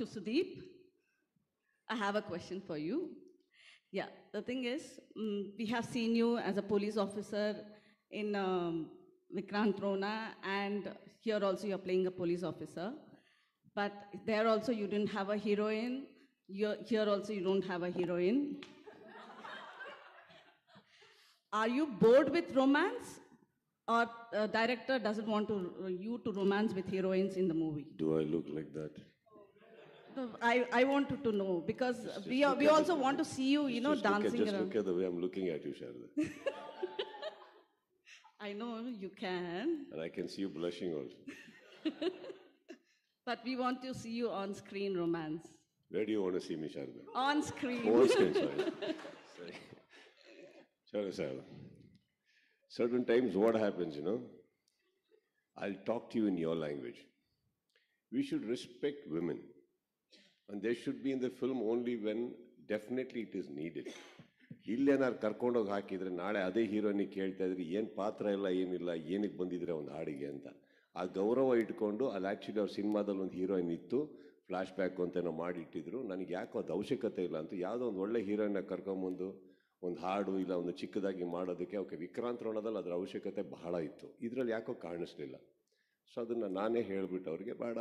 to Sudeep. I have a question for you. Yeah, the thing is, um, we have seen you as a police officer in um, Vikrant Rona, and here also you're playing a police officer. But there also you didn't have a heroine. You're, here also you don't have a heroine. Are you bored with romance? Or uh, director doesn't want to, uh, you to romance with heroines in the movie? Do I look like that? I, I wanted to know because just, we, just are, we also want to see you, you know, dancing look at, just around. look at the way I'm looking at you, Sharda. I know you can. And I can see you blushing also. but we want to see you on screen romance. Where do you want to see me, Sharda? On screen. On screen, sorry. sorry. Sharda, Sharda. Certain times what happens, you know, I'll talk to you in your language. We should respect women. ಒಂದು they should be in the film only when definitely it is needed ಇಲ್ಲೇನಾದ್ರು ಕರ್ಕೊಂಡೋಗಿ ಹಾಕಿದರೆ ನಾಳೆ ಅದೇ ಹೀರೋನಿಗೆ ಕೇಳ್ತಾ ಇದ್ರಿ ಏನು ಪಾತ್ರ ಇಲ್ಲ ಏನಿಲ್ಲ ಏನಕ್ಕೆ ಬಂದಿದ್ರೆ ಒಂದು ಹಾಡಿಗೆ ಅಂತ ಆ ಗೌರವ ಇಟ್ಕೊಂಡು ಅಲ್ಲಿ ಆ್ಯಕ್ಚುಲಿ ಅವ್ರ ಸಿನಿಮಾದಲ್ಲಿ ಒಂದು ಹೀರೋಯಿನ್ ಇತ್ತು ಫ್ಲಾಶ್ ಬ್ಯಾಕ್ ಅಂತೇನೋ ಮಾಡಿಟ್ಟಿದ್ರು ನನಗೆ ಯಾಕೋ ಅದು ಅವಶ್ಯಕತೆ ಇಲ್ಲ ಅಂತ ಯಾವುದೋ ಒಂದು ಒಳ್ಳೆ ಹೀರೋಯಿನ್ನ ಕರ್ಕೊಂಬಂದು ಒಂದು ಹಾಡು ಇಲ್ಲ ಒಂದು ಚಿಕ್ಕದಾಗಿ ಮಾಡೋದಕ್ಕೆ ಓಕೆ ವಿಕ್ರಾಂತ್ ರೋಣದಲ್ಲಿ ಅದರ ಅವಶ್ಯಕತೆ ಬಹಳ ಇತ್ತು ಇದರಲ್ಲಿ ಯಾಕೋ ಕಾಣಿಸ್ಲಿಲ್ಲ ಸೊ ಅದನ್ನು ನಾನೇ ಹೇಳಿಬಿಟ್ಟು ಅವ್ರಿಗೆ ಬೇಡ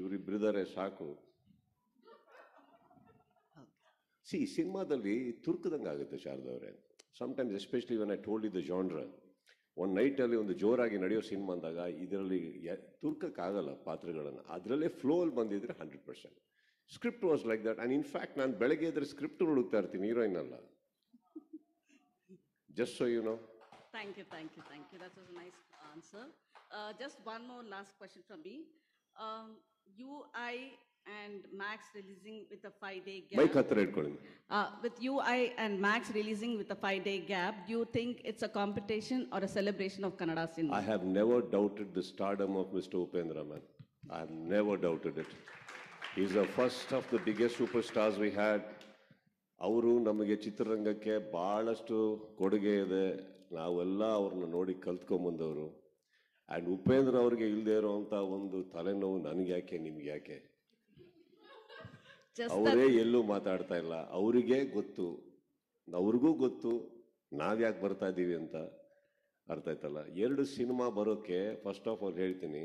ಇವರಿಬ್ಬರಿದ್ದಾರೆ ಸಾಕು ಸಿ ಸಿನಿಮಾದಲ್ಲಿ ತುರ್ಕದಂಗೆ ಆಗುತ್ತೆ ಶಾರದವ್ರೆ sometimes especially when I told ಇ ದ ಜಾನ್ರ ಒನ್ ನೈಟಲ್ಲಿ ಒಂದು ಜೋರಾಗಿ ನಡೆಯೋ ಸಿನಿಮಾ ಅಂದಾಗ ಇದರಲ್ಲಿ ತುರ್ಕಕ್ಕಾಗಲ್ಲ ಪಾತ್ರಗಳನ್ನು ಅದರಲ್ಲೇ ಫ್ಲೋಲ್ಲಿ ಬಂದಿದ್ರೆ hundred percent script was like that and in fact ನಾನು ಬೆಳಗ್ಗೆ ಇದ್ರೆ ಸ್ಕ್ರಿಪ್ಟ್ ಹುಡುಕ್ತಾ ಇರ್ತೀನಿ ಹೀರೋಯಿನ್ ಅಲ್ಲ just so you know Thank you thank you thank you That was nice answer just Uh, just last more last question you I and Max releasing with a five-day gap. Mic ಹತ್ರ ಇಟ್ಕೊಳ್ಳಿ Uh, with UI and Max releasing with a five-day gap, do you think it's a competition or a celebration of I have never doubted the stardom of mister Upendra man I have never it is the first of the biggest superstars we had ಅವರು ನಮಗೆ ಚಿತ್ರರಂಗಕ್ಕೆ ಭಾಳಷ್ಟು ಕೊಡುಗೆ ಇದೆ ನಾವೆಲ್ಲ ಅವ್ರನ್ನ ನೋಡಿ ಕಲ್ತ್ಕೊಂಬಂದವರು and Upendra ಅವರಿಗೆ ಇಲ್ಲದೆ ಇರೋವಂಥ ಒಂದು ತಲೆನೋವು ನನಗೆ ಯಾಕೆ ನಿಮ್ಗೆ ಯಾಕೆ ಅವರೇ ಎಲ್ಲೂ ಮಾತಾಡ್ತಾ ಇಲ್ಲ ಅವರಿಗೆ ಗೊತ್ತು ಅವ್ರಿಗೂ ಗೊತ್ತು ನಾವ್ಯಾಕೆ ಬರ್ತಾ ಇದ್ದೀವಿ ಅಂತ ಅರ್ಥ ಆಯ್ತಲ್ಲ ಎರಡು ಸಿನಿಮಾ ಬರೋಕ್ಕೆ ಫಸ್ಟ್ ಆಫ್ ಆಲ್ ಹೇಳ್ತೀನಿ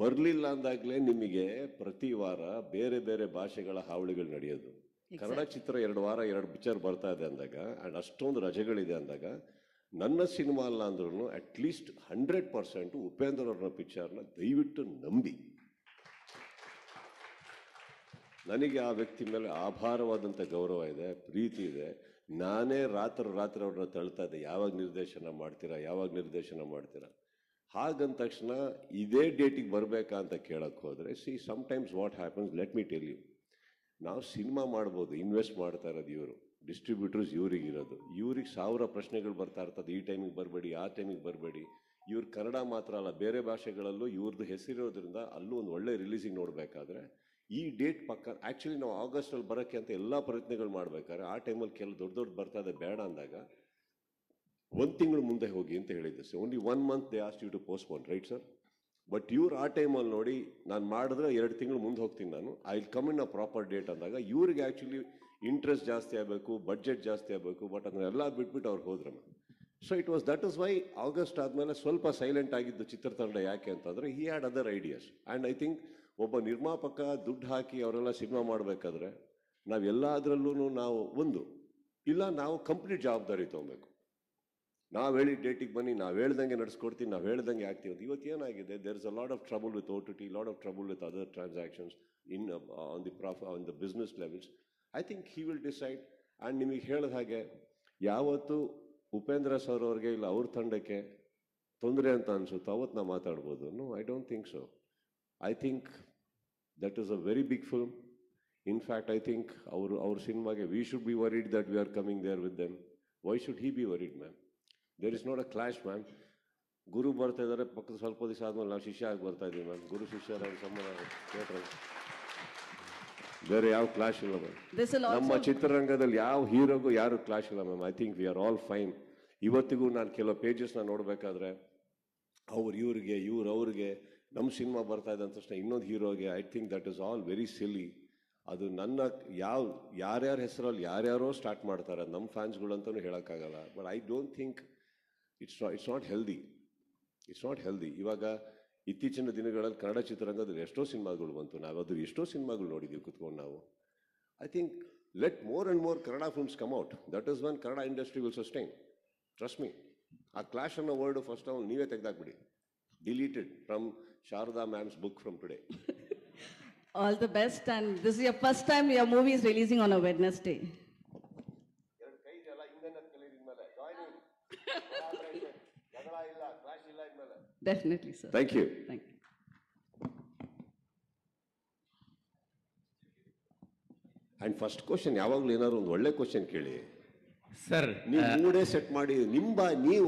ಬರಲಿಲ್ಲ ಅಂದಾಗಲೇ ನಿಮಗೆ ಪ್ರತಿ ವಾರ ಬೇರೆ ಬೇರೆ ಭಾಷೆಗಳ ಹಾವಳಿಗಳು ನಡೆಯೋದು ಕನ್ನಡ ಚಿತ್ರ ಎರಡು ವಾರ ಎರಡು ಪಿಕ್ಚರ್ ಬರ್ತಾ ಇದೆ ಅಂದಾಗ ಆ್ಯಂಡ್ ಅಷ್ಟೊಂದು ರಜೆಗಳಿದೆ ಅಂದಾಗ ನನ್ನ ಸಿನಿಮಾ ಅಲ್ಲ ಅಂದ್ರೂ ಲೀಸ್ಟ್ ಹಂಡ್ರೆಡ್ ಪರ್ಸೆಂಟ್ ಉಪೇಂದ್ರ ಅವ್ರನ್ನ ಪಿಕ್ಚರ್ನ ದಯವಿಟ್ಟು ನಂಬಿ ನನಗೆ ಆ ವ್ಯಕ್ತಿ ಮೇಲೆ ಆಭಾರವಾದಂಥ ಗೌರವ ಇದೆ ಪ್ರೀತಿ ಇದೆ ನಾನೇ ರಾತ್ರಿ ರಾತ್ರಿ ಅವ್ರನ್ನ ತಳ್ತಾ ಇದ್ದೆ ಯಾವಾಗ ನಿರ್ದೇಶನ ಮಾಡ್ತೀರಾ ಯಾವಾಗ ನಿರ್ದೇಶನ ಮಾಡ್ತೀರಾ ಹಾಗಂದ ತಕ್ಷಣ ಇದೇ ಡೇಟಿಗೆ ಬರಬೇಕಾ ಅಂತ ಕೇಳಕ್ಕೆ ಹೋದರೆ see sometimes what happens let me tell you ನಾವು ಸಿನಿಮಾ ಮಾಡ್ಬೋದು ಇನ್ವೆಸ್ಟ್ ಮಾಡ್ತಾ ಇರೋದು ಇವರು ಡಿಸ್ಟ್ರಿಬ್ಯೂಟರ್ಸ್ ಇರೋದು ಇವ್ರಿಗೆ ಸಾವಿರ ಪ್ರಶ್ನೆಗಳು ಬರ್ತಾ ಇರ್ತದೆ ಈ ಟೈಮಿಗೆ ಬರಬೇಡಿ ಆ ಟೈಮಿಗೆ ಬರಬೇಡಿ ಇವ್ರು ಕನ್ನಡ ಮಾತ್ರ ಅಲ್ಲ ಬೇರೆ ಭಾಷೆಗಳಲ್ಲೂ ಇವ್ರದ್ದು ಹೆಸರಿರೋದ್ರಿಂದ ಅಲ್ಲೂ ಒಂದು ಒಳ್ಳೆ ರಿಲೀಸಿಗೆ ನೋಡಬೇಕಾದ್ರೆ ಈ ಡೇಟ್ ಪಕ್ಕ ಆ್ಯಕ್ಚುಲಿ ನಾವು ಆಗಸ್ಟಲ್ಲಿ ಬರೋಕ್ಕೆ ಅಂತ ಎಲ್ಲ ಪ್ರಯತ್ನಗಳು ಮಾಡ್ಬೇಕಾದ್ರೆ ಆ ಟೈಮಲ್ಲಿ ಕೆಲವು ದೊಡ್ಡ ದೊಡ್ಡ ಬರ್ತಾ ಇದೆ ಬೇಡ ಅಂದಾಗ ಒಂದು ತಿಂಗಳು ಮುಂದೆ ಹೋಗಿ ಅಂತ ಹೇಳಿದ್ದೆ sir only one month they asked you to postpone right sir but ಇವ್ರು ಆ ಟೈಮಲ್ಲಿ ನೋಡಿ ನಾನು ಮಾಡಿದ್ರೆ ಎರಡು ತಿಂಗಳು ಮುಂದೆ ಹೋಗ್ತೀನಿ ನಾನು I will come in a proper date ಅಂದಾಗ ಇವ್ರಿಗೆ ಆ್ಯಕ್ಚುಲಿ ಇಂಟ್ರೆಸ್ಟ್ ಜಾಸ್ತಿ ಆಗಬೇಕು ಬಡ್ಜೆಟ್ ಜಾಸ್ತಿ ಆಗಬೇಕು ಬಟ್ ಅದನ್ನೆಲ್ಲ ಬಿಟ್ಬಿಟ್ಟು ಅವ್ರು ಹೋದ್ರೆ so it was that is why August ಆದಮೇಲೆ ಸ್ವಲ್ಪ ಸೈಲೆಂಟ್ ಆಗಿದ್ದು ಚಿತ್ರತಂಡ ಯಾಕೆ ಅಂತಂದರೆ ಈ had other ideas and I think ಒಬ್ಬ ನಿರ್ಮಾಪಕ ದುಡ್ಡು ಹಾಕಿ ಅವರೆಲ್ಲ ಸಿನಿಮಾ ಮಾಡಬೇಕಾದ್ರೆ ಎಲ್ಲದರಲ್ಲೂ ನಾವು ಒಂದು ಇಲ್ಲ ನಾವು ಕಂಪ್ಲೀಟ್ ಜವಾಬ್ದಾರಿ ತೊಗೊಬೇಕು ನಾವು ಹೇಳಿದ ಡೇಟಿಗೆ ಬನ್ನಿ ನಾವು ಹೇಳ್ದಂಗೆ ನಡೆಸ್ಕೊಡ್ತೀವಿ ನಾವು ಹೇಳ್ದಂಗೆ ಆಗ್ತೀವಿ ಅದು ಇವತ್ತು ಏನಾಗಿದೆ there is a lot of trouble with O T T lot of trouble with other transactions in on the prof on the business levels I think he will decide and ನಿಮಗೆ ಹೇಳಿದ ಹಾಗೆ ಯಾವತ್ತು ಉಪೇಂದ್ರ ಸರ್ ಅವ್ರಿಗೆ ಇಲ್ಲ ಅವ್ರ ತಂಡಕ್ಕೆ ತೊಂದರೆ ಅಂತ ಅನಿಸುತ್ತೋ ಅವತ್ತು ನಾವು ಮಾತಾಡ್ಬೋದು no I don't think so I think that is a very big film in fact I think ಅವರು ಅವ್ರ ಸಿನಿಮಾಗೆ we should be worried that we are coming there with them why should he be worried ma'am there is not a clash ma'am ಗುರು ಬರ್ತಾ ಇದ್ದಾರೆ ಪಕ್ಕದ ಸ್ವಲ್ಪ ದಿವಸ ಆದಮೇಲೆ ನಾವು ಶಿಷ್ಯ ಆಗಿ ಬರ್ತಾ ಇದ್ದೀವಿ ಮ್ಯಾಮ್ ಗುರು ಶಿಷ್ಯರ ಸಂಬಂಧ ಬೇರೆ ಯಾವ ಕ್ಲಾಶ್ ಇಲ್ಲ ಮ್ಯಾಮ್ ನಮ್ಮ ಚಿತ್ರರಂಗದಲ್ಲಿ ಯಾವ ಹೀರೋಗೂ ಯಾರು ಕ್ಲಾಶ್ ಇಲ್ಲ ma'am I think we are all fine ಇವತ್ತಿಗೂ ನಾನು ಕೆಲವು ಪೇಜಸ್ನ ನೋಡಬೇಕಾದ್ರೆ ಅವ್ರು ಇವ್ರಿಗೆ ಇವ್ರು ಅವ್ರಿಗೆ ನಮ್ಮ ಸಿನಿಮಾ ಬರ್ತಾ ಅಂತ ತಕ್ಷಣ ಇನ್ನೊಂದು ಹೀರೋಗೆ I think that is all very silly ಅದು ನನ್ನ ಯಾವ ಯಾರ್ಯಾರ ಹೆಸರಲ್ಲಿ ಯಾರ್ಯಾರೋ ಸ್ಟಾರ್ಟ್ ಮಾಡ್ತಾರೆ ನಮ್ಮ ಫ್ಯಾನ್ಸ್ಗಳಂತಲೂ ಹೇಳೋಕ್ಕಾಗಲ್ಲ but I don't think it's it's not healthy it's not healthy ಇವಾಗ ಇತ್ತೀಚಿನ ದಿನಗಳಲ್ಲಿ ಕನ್ನಡ ಚಿತ್ರರಂಗದಲ್ಲಿ ಎಷ್ಟೋ ಸಿನಿಮಾಗಳು ಬಂತು ನಾವು ಅದ್ರ ಎಷ್ಟೋ ಸಿನಿಮಾಗಳು ನೋಡಿದ್ದೀವಿ ಕುತ್ಕೊಂಡು ನಾವು I think let more and more Kannada films come out that is one Kannada industry will sustain trust me ಆ ಕ್ಲಾಶ್ ಅನ್ನೋ ವರ್ಡ್ ಫಸ್ಟ್ ಅವ್ನು ನೀವೇ ತೆಗೆದಾಕ್ಬಿಡಿ Deleted from Sharada ma'am's book from today. All the best, and this is your first time your movie is releasing on a Wednesday. Definitely, sir. Thank you. Thank you. And first question. ಯಾವಾಗಲೂ ಏನಾದ್ರು ಒಂದು ಒಳ್ಳೆ question ಕೇಳಿ sir ನೀವು uh, ಮೂಡೇ set ಮಾಡಿ ನಿಮ್ಮ